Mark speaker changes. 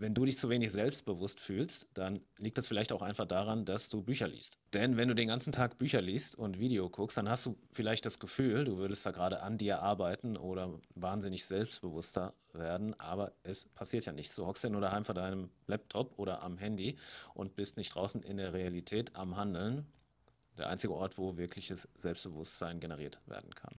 Speaker 1: Wenn du dich zu wenig selbstbewusst fühlst, dann liegt das vielleicht auch einfach daran, dass du Bücher liest. Denn wenn du den ganzen Tag Bücher liest und Video guckst, dann hast du vielleicht das Gefühl, du würdest da gerade an dir arbeiten oder wahnsinnig selbstbewusster werden, aber es passiert ja nichts. Du hockst ja nur daheim vor deinem Laptop oder am Handy und bist nicht draußen in der Realität am Handeln. Der einzige Ort, wo wirkliches Selbstbewusstsein generiert werden kann.